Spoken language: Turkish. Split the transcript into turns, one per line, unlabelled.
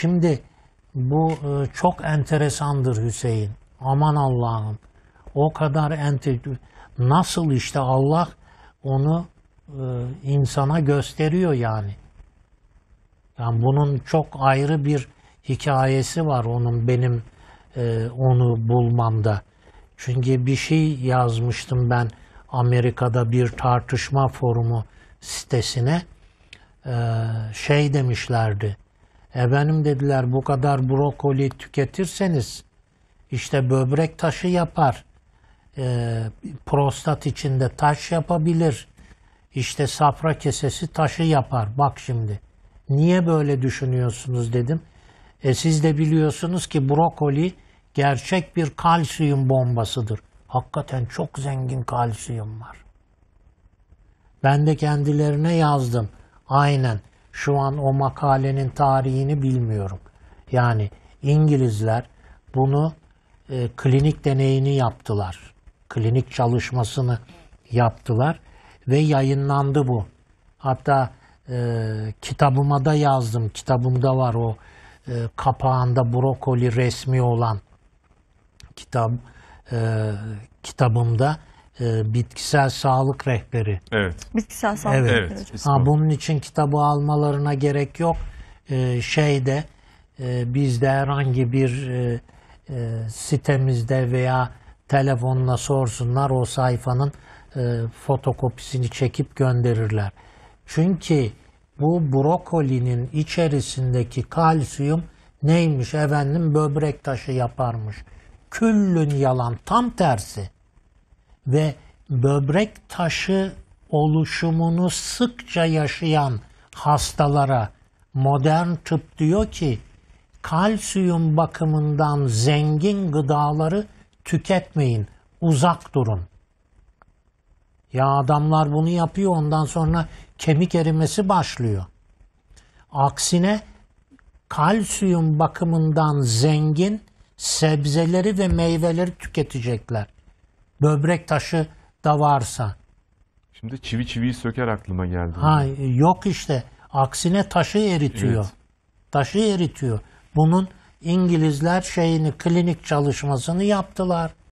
Şimdi bu e, çok enteresandır Hüseyin. Aman Allah'ım. O kadar enter nasıl işte Allah onu e, insana gösteriyor yani. Yani bunun çok ayrı bir hikayesi var onun benim e, onu bulmamda. Çünkü bir şey yazmıştım ben Amerika'da bir tartışma forumu sitesine şey demişlerdi Efendim dediler bu kadar brokoli tüketirseniz işte böbrek taşı yapar. E, prostat içinde taş yapabilir. İşte safra kesesi taşı yapar. Bak şimdi. Niye böyle düşünüyorsunuz dedim. E siz de biliyorsunuz ki brokoli gerçek bir kalsiyum bombasıdır. Hakikaten çok zengin kalsiyum var. Ben de kendilerine yazdım. Aynen şu an o makalenin tarihini bilmiyorum. Yani İngilizler bunu e, klinik deneyini yaptılar. Klinik çalışmasını yaptılar ve yayınlandı bu. Hatta e, kitabıma da yazdım. Kitabımda var o e, kapağında brokoli resmi olan kitap e, kitabımda e, bitkisel sağlık rehberi. Evet. Bitkisel sağlık evet. rehberi. Evet. Ha, bunun için kitabı almalarına gerek yok. E, şeyde e, bizde herhangi bir e, e, sitemizde veya telefonla sorsunlar o sayfanın e, fotokopisini çekip gönderirler. Çünkü bu brokolinin içerisindeki kalsiyum neymiş efendim böbrek taşı yaparmış. Küllün yalan tam tersi ve böbrek taşı oluşumunu sıkça yaşayan hastalara modern tıp diyor ki kalsiyum bakımından zengin gıdaları tüketmeyin, uzak durun. Ya adamlar bunu yapıyor ondan sonra kemik erimesi başlıyor. Aksine kalsiyum bakımından zengin sebzeleri ve meyveleri tüketecekler böbrek taşı da varsa. Şimdi çivi çiviyi söker aklıma geldi. Ha, yok işte. Aksine taşı eritiyor. Evet. Taşı eritiyor. Bunun İngilizler şeyini klinik çalışmasını yaptılar.